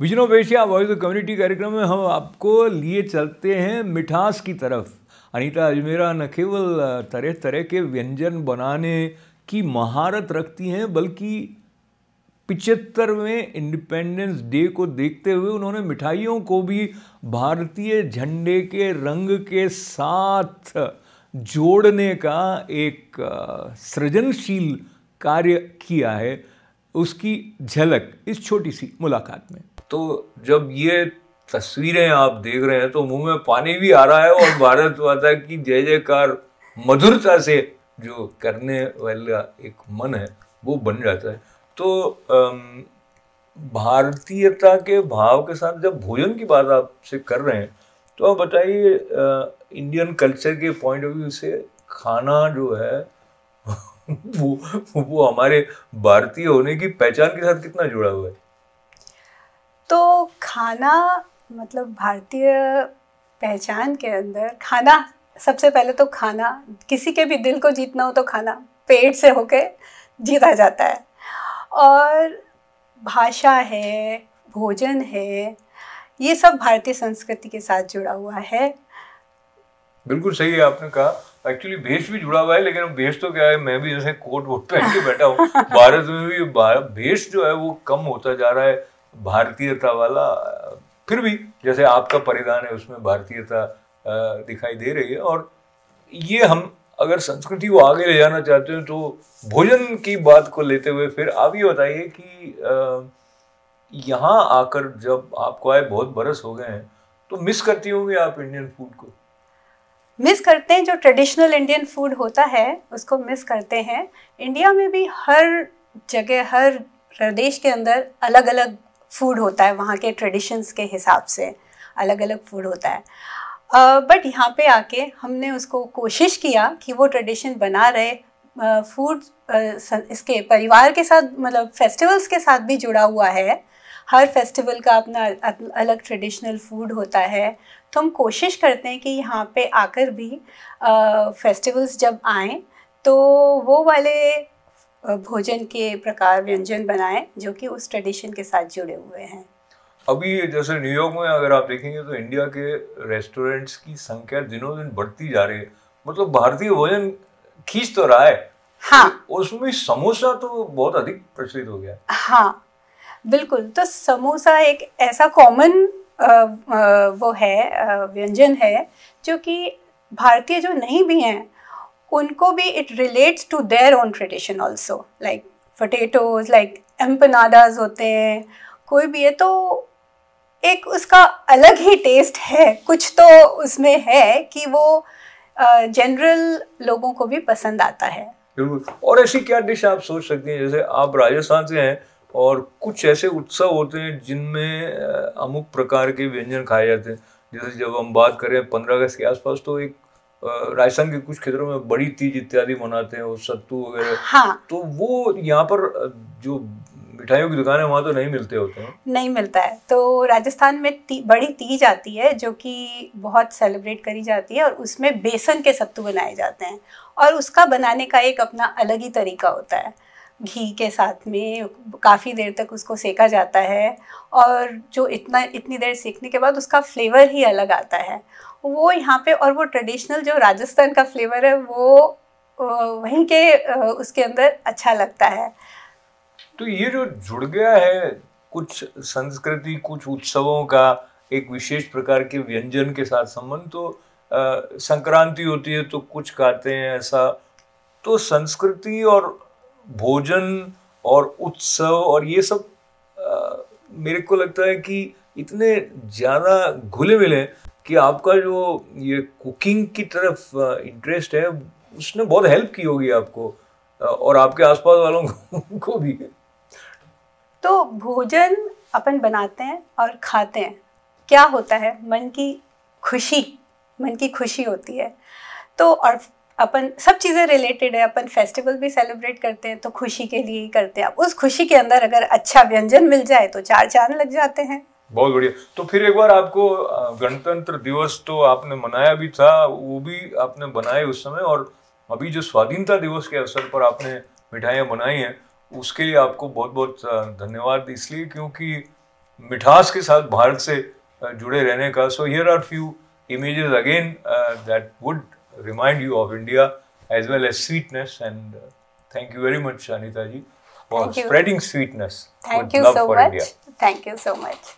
विजनो पेशा voice of community कार्यक्रम में हम आपको लिए चलते हैं मिठास की तरफ अनीता अजमेरा न केवल तरह तरह के व्यंजन बनाने की महारत रखती हैं बल्कि पिचहत्तरवें इंडिपेंडेंस डे को देखते हुए उन्होंने मिठाइयों को भी भारतीय झंडे के रंग के साथ जोड़ने का एक सृजनशील कार्य किया है उसकी झलक इस छोटी सी मुलाकात में तो जब ये तस्वीरें आप देख रहे हैं तो मुंह में पानी भी आ रहा है और भारत माता की जय जयकार मधुरता से जो करने वाला एक मन है वो बन जाता है तो भारतीयता के भाव के साथ जब भोजन की बात आपसे कर रहे हैं तो आप बताइए इंडियन कल्चर के पॉइंट ऑफ व्यू से खाना जो है वो वो हमारे भारतीय होने की पहचान के साथ कितना जुड़ा हुआ है खाना मतलब भारतीय पहचान के अंदर खाना सबसे पहले तो खाना किसी के भी दिल को जीतना हो तो खाना पेट से होके जीता जाता है और भाषा है भोजन है ये सब भारतीय संस्कृति के साथ जुड़ा हुआ है बिल्कुल सही है आपने कहा एक्चुअली भेष भी जुड़ा हुआ है लेकिन भेष तो क्या है मैं भी जैसे कोट वोट पहन के बैठा हूँ भारत में भी भेष जो है वो कम होता जा रहा है भारतीयता वाला फिर भी जैसे आपका परिधान है उसमें भारतीयता दिखाई दे रही है और ये हम अगर संस्कृति को आगे ले जाना चाहते हो तो भोजन की बात को लेते हुए फिर आप ये बताइए कि यहाँ आकर जब आपको आए बहुत बरस हो गए हैं तो मिस करती होंगी आप इंडियन फूड को मिस करते हैं जो ट्रेडिशनल इंडियन फूड होता है उसको मिस करते हैं इंडिया में भी हर जगह हर प्रदेश के अंदर अलग अलग फूड होता है वहाँ के ट्रेडिशंस के हिसाब से अलग अलग फूड होता है बट uh, यहाँ पे आके हमने उसको कोशिश किया कि वो ट्रेडिशन बना रहे फूड uh, uh, इसके परिवार के साथ मतलब फेस्टिवल्स के साथ भी जुड़ा हुआ है हर फेस्टिवल का अपना अलग ट्रेडिशनल फूड होता है तो हम कोशिश करते हैं कि यहाँ पे आकर भी फेस्टिवल्स जब आएँ तो वो वाले भोजन के प्रकार व्यंजन बनाएं जो कि उस ट्रेडिशन के साथ जुड़े हुए हैं अभी जैसे न्यूयॉर्क में अगर आप देखेंगे तो इंडिया के रेस्टोरेंट्स की संख्या दिनों दिन बढ़ती जा रही है मतलब भारतीय भोजन खींच तो रहा है हाँ उसमें समोसा तो बहुत अधिक प्रचलित हो गया हाँ बिल्कुल तो समोसा एक ऐसा कॉमन वो है व्यंजन है जो कि भारतीय जो नहीं भी हैं उनको भी it relates to their own tradition also like potatoes like empanadas होते हैं कोई भी है तो एक उसका अलग ही टेस्ट है कुछ तो उसमें है कि वो जनरल लोगों को भी पसंद आता है और ऐसी क्या डिश आप सोच सकते हैं जैसे आप राजस्थान से हैं और कुछ ऐसे उत्सव होते हैं जिनमें अमुक प्रकार के व्यंजन खाए जाते हैं जैसे जब हम बात करें पंद्रह अगस्त के आसपास तो एक राजस्थान के कुछ क्षेत्रों में बड़ी तीज इत्यादि मनाते हैं सत्तू वगैरह हाँ तो वो यहाँ पर जो मिठाइयों की दुकान है वहाँ तो नहीं मिलते होते हैं नहीं मिलता है तो राजस्थान में ती, बड़ी तीज आती है जो कि बहुत सेलिब्रेट करी जाती है और उसमें बेसन के सत्तू बनाए जाते हैं और उसका बनाने का एक अपना अलग ही तरीका होता है घी के साथ में काफ़ी देर तक उसको सेका जाता है और जो इतना इतनी देर सेकने के बाद उसका फ्लेवर ही अलग आता है वो यहाँ पे और वो ट्रेडिशनल जो राजस्थान का फ्लेवर है वो वहीं के उसके अंदर अच्छा लगता है तो ये जो जुड़ गया है कुछ संस्कृति कुछ उत्सवों का एक विशेष प्रकार के व्यंजन के साथ संबंध तो संक्रांति होती है तो कुछ खाते हैं ऐसा तो संस्कृति और भोजन और उत्सव और ये सब आ, मेरे को लगता है कि इतने ज़्यादा घुले मिले कि आपका जो ये कुकिंग की तरफ इंटरेस्ट है उसने बहुत हेल्प की होगी आपको और आपके आसपास वालों को भी तो भोजन अपन बनाते हैं और खाते हैं क्या होता है मन की खुशी मन की खुशी होती है तो और अपन सब चीज़ें रिलेटेड है अपन फेस्टिवल भी सेलिब्रेट करते हैं तो खुशी के लिए ही करते हैं उस खुशी के अंदर अगर अच्छा व्यंजन मिल जाए तो चार चांद लग जाते हैं बहुत बढ़िया तो फिर एक बार आपको गणतंत्र दिवस तो आपने मनाया भी था वो भी आपने बनाए उस समय और अभी जो स्वाधीनता दिवस के अवसर पर आपने मिठाइयाँ बनाई हैं उसके लिए आपको बहुत बहुत धन्यवाद इसलिए क्योंकि मिठास के साथ भारत से जुड़े रहने का so here are few images again that would remind you of India as well as sweetness. And uh, thank you very much, Anita ji, for thank spreading you. sweetness. Thank you so much. India. Thank you so much.